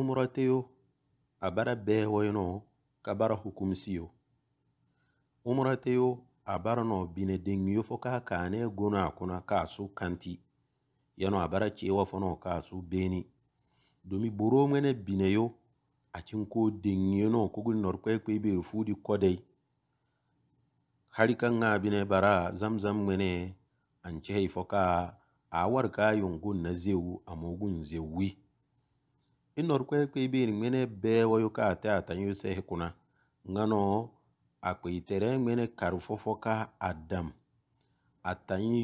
umra teyo a bara bɛɛ wɔyinɔ ka bara hukumsiyo umra teyo a bara nɔ bine deŋmiyo fo kaa kaanɛ gona a kuna ka su kanti yɛnɔ a bara cewa fɔnɔ ka su beeni domi boro ŋmɛnɛ bine yo a cin ko deŋmiyo nɔ kogul nɔr kpɛkpɛ be fuudi kɔdɛi hari ŋa bine bara zamzam ŋmɛnɛ an cɛhi fɔ ka a wari kaa yongun na zewu a mogun zewi inori kwele kweibiri ŋmene beewo ka ate atanyo sehe kuna ŋano akpeitere ŋmene karu fofo ka adam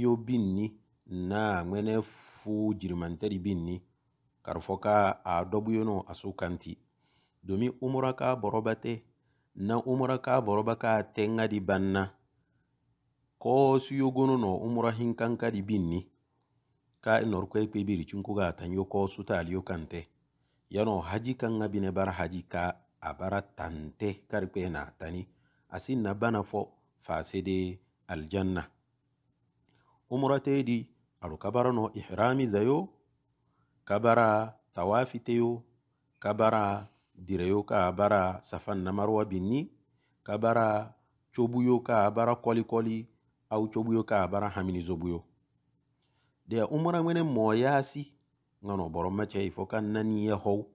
yo binni na ŋmene fu jirimanteri binni karu fo ka adobuyono domi umura ka na umura ka boroba ka teŋadi banna ko suyogono no umura hinkankadi binni ka inori kwele kweibiri cunkuga atanyo ko sutaliyo kante yano haji kan ga bine bara haji ka a bara tante karpe na tani asin na bana fo fasede aljanna umra tedi aru kabara no ihrami zayo kabara tawafi kabara direyo ka bara safan na marwa binni kabara cobuyo ka bara kolikoli au cobuyo ka bara hamini zobuyo de umra mwene moyasi ngano borom mace fo kan nani ya ho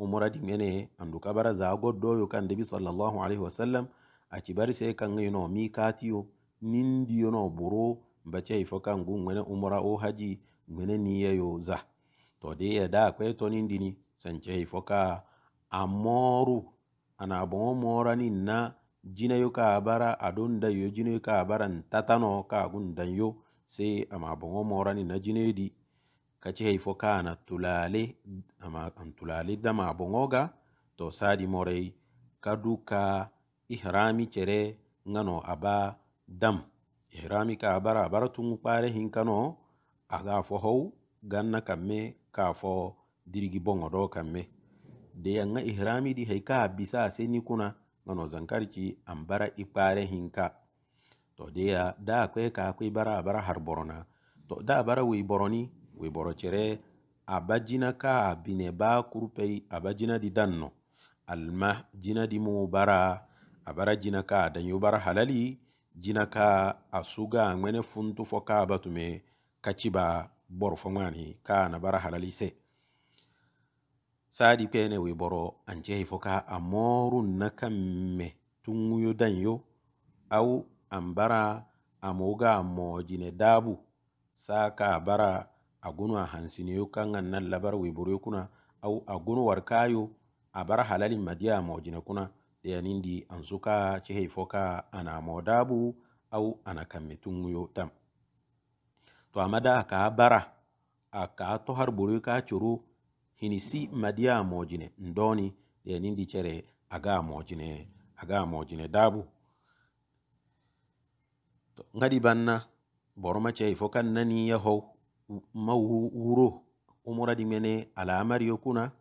umura di mene andu kabara za goddo yo kan debi sallallahu alaihi wasallam a bari sai kan ngino mi katiyo nindi yo no buro mbace fo kan gu ngene umra o haji ngene ni yo za to de ya da kwe to nindi ni sanche fo ka amoru ana bo mora ni na jina yo ka bara yo jina yo ka bara tatano ka gun dan yo sai ama bon mora ni na jine di kaci hei foka na tulale ama an tulale dama bongoga to sadi morey kaduka ihrami chere ngano aba dam ihrami ka abara abara tungu kpare hinkano aga fo how ganna kamme ka fo dirigi bongo do kamme de yanga ihrami di hei ka bisa seni kuna ngano zankarci ambara ikpare hinka to de ya da kwe ka kwe bara abara har borona to da bara wi boroni weborocere aba jina ka bine ba kurpey aba jina di danno alma jina di mu bara abara jina ka danyu bara halali jina ka a suga a funtu foka batume kachiba borfo kaciba ka na bara halali se sadi pene we boro fo foka amoru morun na kamme danyo au ambara amoga mo jine dabu saka bara gunu a hansineyo kan ŋan labar weiboroyo kuna au agunu warkayo a bar halalin madiya mojina kuna di an suka cehei foka ana modabu au ana kamme tunŋuyo tam to amada aka bara aka tohar boroyo ka coro hinisi madiya mojine ndoni di cere aga mojine aga mojine dabu to ŋadi banna boroma cehei fokan nani yahow mawu wuro umuradi mene alamariyo kuna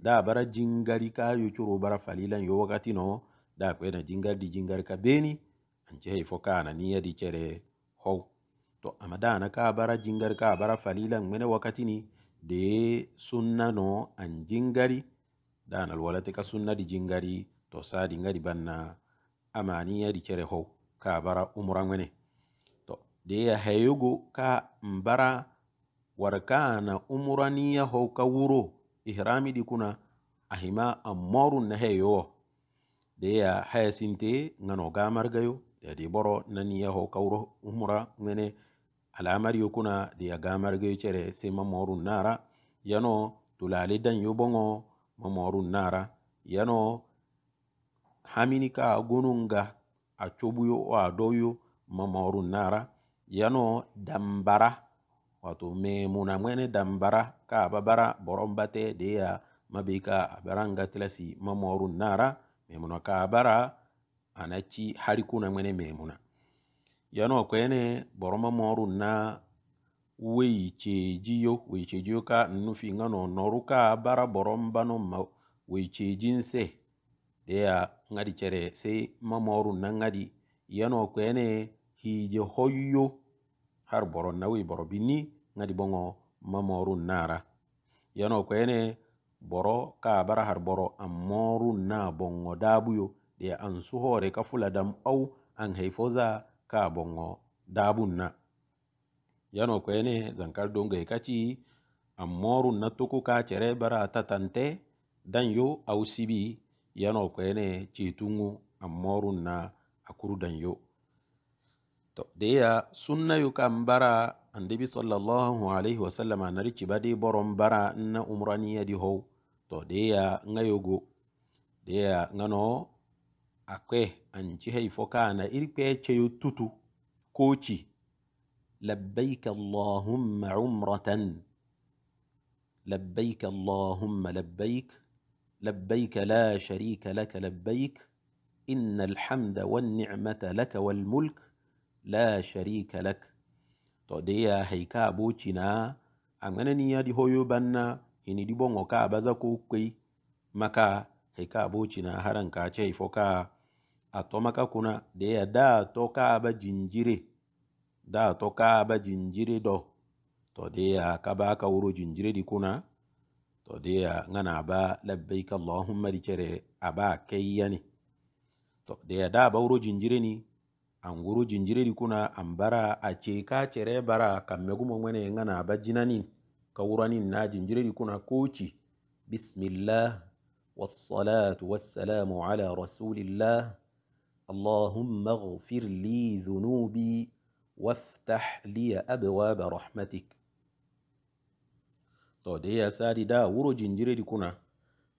da bara jingari ka yo curo bara falilan yo wakati no da kwena jingari di jingari ka beni anje hay foka na niya di chere ho to amada na ka bara jingari ka bara falilan mene wakati ni de sunna no an jingari da na walate ka sunna di jingari to sa di ngari banna amaniya di chere ho ka bara umura mene to de ya hayugo ka mbara warakana umuraniya ho ka wuro ihrami di kuna ahima amoru na heyo de ya hayasinte ngano gamar gayo ya di boro naniya ho ka wuro umura ngene alamar yo kuna de ya gamar gayo chere se mamoru nara yano tulali dan yo bongo mamoru nara yano hamini ka ga a cobuyo wa a doyo mamoru nara yano dambara wato memuna mwene dambara ka babara boron bate da ya mabika a baran ga tilasi mamorun nara memuna ka bara a na ci harikuna mwene memuna yana kwa yane boron mamorun na wei ceji yo wei ceji yo ka nufi ngano noru ka bara boron bano ma wei ceji nse da ya ngadi cere sai mamorun na ngadi yana kwa yane hije hoyo har boron na wei boron bini ŋadi boŋo mamoru naara yano kwene boro ka barahar boro an moru na boŋo daabuyo de an suhore ka fula dam au an haifoza ka boŋo daabun na yano kwene zankar dongai kaci an moru na tuku ka cere bara tatante dan yo au sibi yano kwene citungu an moru na akuru dan yo to deya sunna yu kan bara النبي صلى الله عليه وسلم أن ريتش بدي بروم برا إن عمرانية دي هو تو ديا نيوغو ديا نانو أكوي أن تشي فوكا أنا إيكوي تشيو توتو كوتشي لبيك اللهم عمرة لبيك اللهم لبيك لبيك لا شريك لك لبيك إن الحمد والنعمة لك والملك لا شريك لك to de ya haika abochi na ni ya di hoyo banna ini di bongo ka baza ko kwe maka haika abochi na haran ka ce ifo ka kuna de ya da to ka ba jinjire da to ka ba jinjire do to de ya ka ba ka wuro jinjire di kuna to de ya ngana ba labbaik allahumma di cere aba kayyani to de ya da ba wuro jinjire ni anguru jinjire likuna ambara acheka chere bara kammegumo ngwene ngana bajinanin kawuranin na jinjire likuna kuchi bismillah wassalatu wassalamu ala rasulillah Allahumma اللهم li dhunubi waftah وافتح لي rahmatik رحمتك to da sadi da wuro jinjire likuna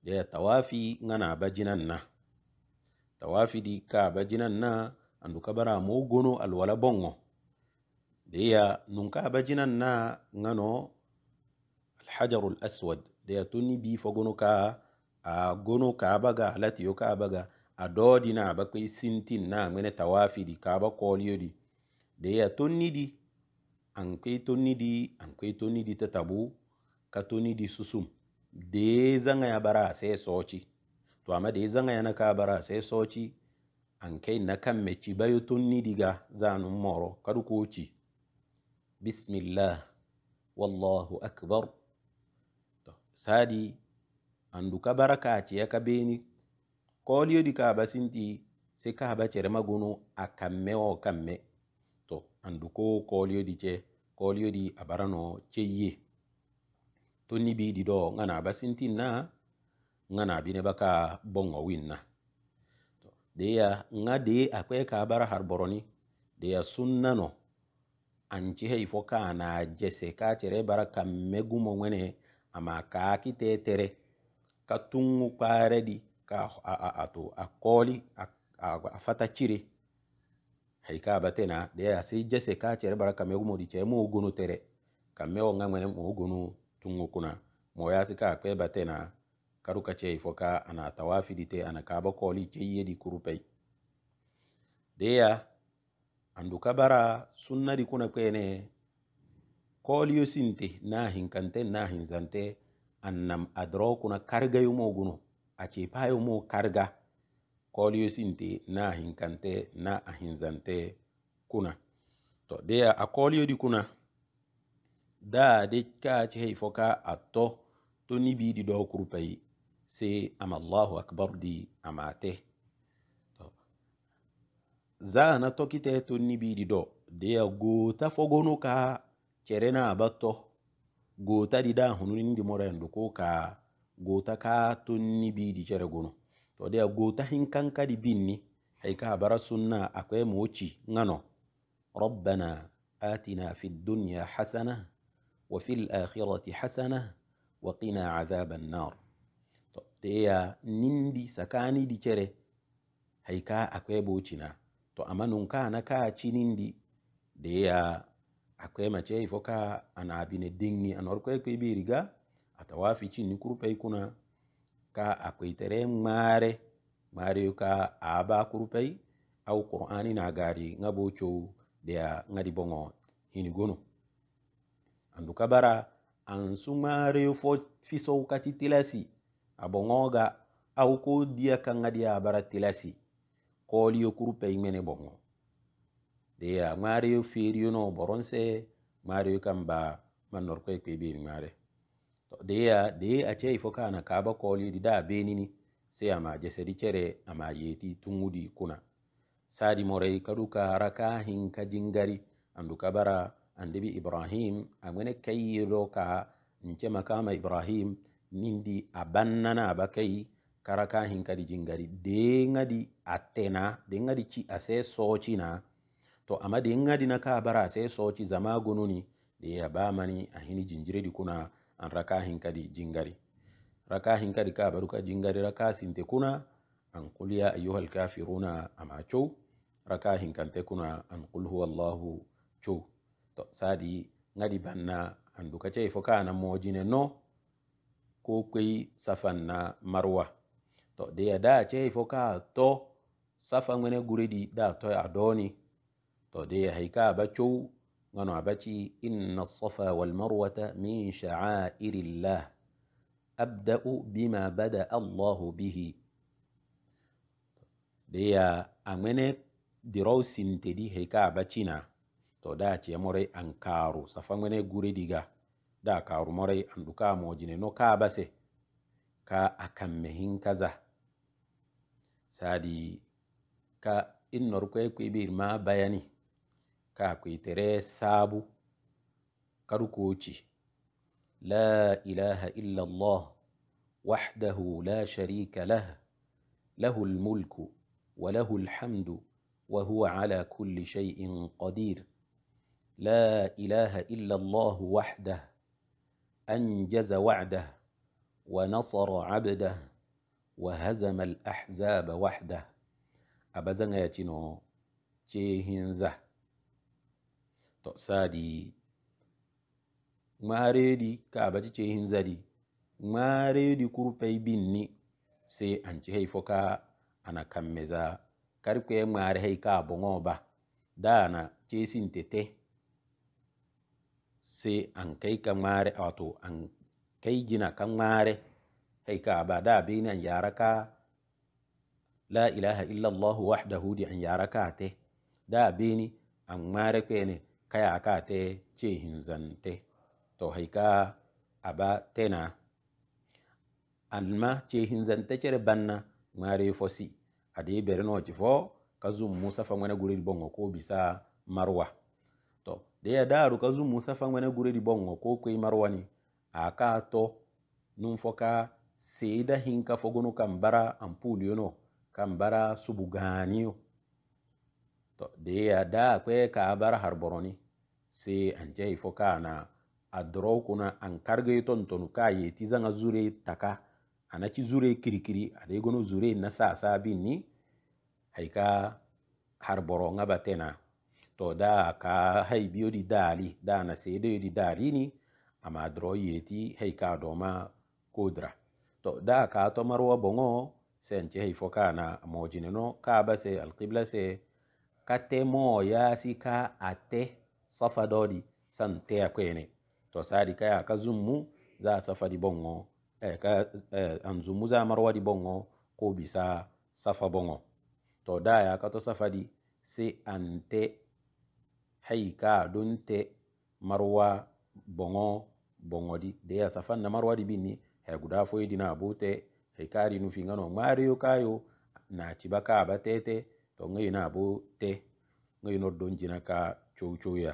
deya da ya tawafi ngana bajinan na tawafi di ka abajina na andu kabara mo gono wala bongo deya nunka bajinan na ngano alhajarul aswad deya toni bi fogono ka a gono ka kabaga lati yo kabaga a dodi na bakai sintin na ngene tawafi di kaba koliyo di deya tuni di an kai tuni di an kai tuni di tatabu ka tuni di susum de zanga ya bara sai soci to amma de zanga ya na ka bara sai soci anke na kamme cibayo tonni diga zanun moro kadu koci bismillah wallahu akbar to sadi andu ka barakaci ya kabeni beni koliyo di kaba sinti se kaba cere magono a o kamme to andu ko koliyo di ce koliyo di abarano ceyye tonni bidi do ngana basintin na ngana bine baka bongo winna deya ŋa dee a kpɛɛ kaa bara harbɔrɔni deya sunnano ankyehɛ ifɔ kaa naa gyɛsɛ kaa kyerɛ bara ka mɛ gumɔ ŋwɛnɛ ama kaa ki tɛɛtɛrɛ ka tuŋu kpaarɛ di ka a to a kɔɔli a fata kyire ayi kaa ba tɛnaa deya sei gyɛsɛ kaa kyerɛ bara ka mɛ gumɔ di kyɛɛ mɔɔ gono tɛrɛ ka mɛ wɔ ŋa ŋwɛnɛ mɔɔ gono tuŋu kuna mɔɔ yaa si kaa kpɛɛ ba tɛnaa karu ka ce foka ana tawafi dite ana kaba koli ke di kurupai deya andu kabara sunna di kuna kwene koli yo na hinkante na hinzante annam adro kuna karga yumo guno a ce payo mo karga koli yo na hinkante na ahinzante kuna to deya a koli di kuna da de ka ce foka a to tuni bi di do kurupai sai amallahu akbar di amate za na tokita ya tonni do da ya gota fogono ka cere na abato gota di da di mora yanzu ko ka gota ka tonni bidi cere gono to da ya gota hinkan ka di binni ka bara sunna akwai moci ngano rabbana atina fid dunya hasana wa fil akhirati hasana wa qina azaban nar te ya nindi sakani di cere haika akwai bocina to a manunka na ka ci nindi da yaya akwai mace ifo ka ana abine dingi an orko ekwe bi riga atawafi ci ni kurpe kuna ka akwai tare mare mare ka aba kurpe au qur'ani na gari ngabo cho da ya ngadi bongo hini gono anduka bara an su mare fo fiso ka tilasi abongoga awu ko diya kangadi abara tilasi koliyo kuru peymene bongo deya mariyo feriyo no boronse mariyo kamba manorko ekpebeni mare to deya de ace ifo kana kaba koliyo dida abenini se ama jesedi cere ama yeti tungudi kuna sadi morey kaduka raka hinka jingari anduka bara andebi ibrahim amene kayiro ka nchema kama ibrahim nindi a bannana aba kayi kara ka hin kadi jingari deŋadi a tena deŋadi ci a se socina to ama deŋadi na ka bara a se soci zama gununi de a bamani a hini jinjiredi kuna an raka hin kadi jingari raka hin kadi ka baruka jingari raka sinte kuna an kul ya ayuha alkafiruna ama cow raka hin kante kuna an kul huwa allahu cow to sadi ŋadi banna an dukacei fo ka anan mojine no ko kwei safa na marwa to de ya da che ifo to safa ngene guridi da to ya doni to de ya haika ba chow ngano abachi inna safa wal marwata min sha'airillah abda'u bima bada Allahu bihi de ya amene dirau sintedi haika ba china to da che more ankaru safa ngene guridi ga da ka rumorai an duka mojine no ka base ka akan mehin kaza sadi ka innor ko ku ma bayani ka ku tere sabu karukoci la ilaha illa allah wahdahu la sharika lah lahu almulku wa lahu alhamdu wa huwa ala kulli shay'in qadir la ilaha illa allah wahdahu أنجز وعده ونصر عبده وهزم الأحزاب وحده أبزن يتنو جيهنزه تؤسادي ŋmaaredi ka abati cehin zadi ŋmaaredi kurpey binni se anci hey fo ka ana kammeza kari kwe ŋmaari hey ka boŋo ba dana cesinte te sai an kai ka ŋmaare wato an kai jina ka ŋmaare kai ka ba da bin an yara ka la ilaha allahu wahdahu di an yara ka te da ni an ŋmaare ne kaya ka te ce zante to ka aba tena alma ce hinzante cire banna ŋmaare fosi a bere no ci fo ka zum musa fa ŋwene guril bongo ko bisa marwa de ya daaru ka zu musa fangmene guredi bongo ko kwei marwani a ka to nun fo ka seeda hinka fogonu kam bara ampuliyo no kam bara subuganiyo to de ya da kwe ka bara harboroni se anjei fo ka na a dorow kuna an kargeyo tontonu ka yeti zanga zure taka anaci zure kirikiri ada gono zure na sasa binni haika harboro ngaba tena to da ka hai biyo di dali da na sede di dali ni ama dro yeti hai ka do ma kodra to da ka to marwa bongo sen ce hai foka na mojine no ka ba se alqibla se ka te mo ya si ka ate safa di san te akwene to sadi ka ka zummu za safa di bongo e ka e, an zummu za marwa di bongo ko bisa safa bongo to da ya ka to safa di se ante hayka ɗon te marwa boŋo boŋodi de asafan na marwadi bin ni hay guda foyidi na bo te haykari nu fingano ŋmariyo kayo na ciba ka aba tete to ŋeyi na bo te ŋeyi noddon jina ka cowcowya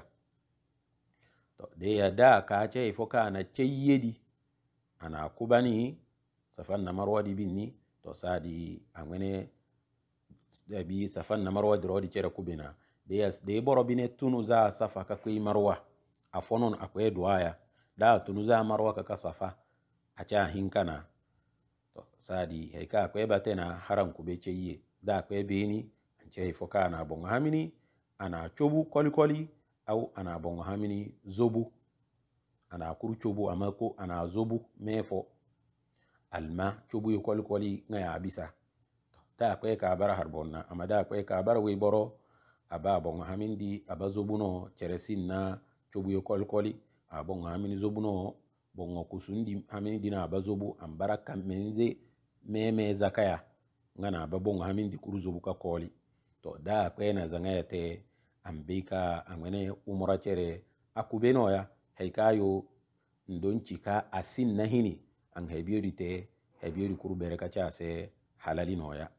to de ya da kace fo ka na ceyyedi ana kubani safan na marwadi bin ni to sadi aŋene abi safan na marwadi rodi cere kubina des de boro bine tunu za safa ka kui marwa afonon akwe duaya da tunu za marwa ka kasafa acha hinkana to sadi haika akwe batena haram kubece yiye da akwe beni anche ifoka na bonga hamini ana chobu koli koli au ana bonga hamini zobu ana kuru chobu amako ana zobu mefo alma chobu yo koli koli ngaya abisa da akwe ka bara harbonna ama akwe ka bara we boro aba bongo hamin di aba zobuno ceresin na cobu yo kolkoli a bongo hamin zobuno bongo kusundi hamin na aba zobu ambara kamenze meme zakaya ngana aba bongo hamin di kuru zobu ka koli to da kwena zangaya te ambika angwene umura cere akubenoya haikayo ndon cika asin nahini an hebiyodi te di kuru bere kaca se halali noya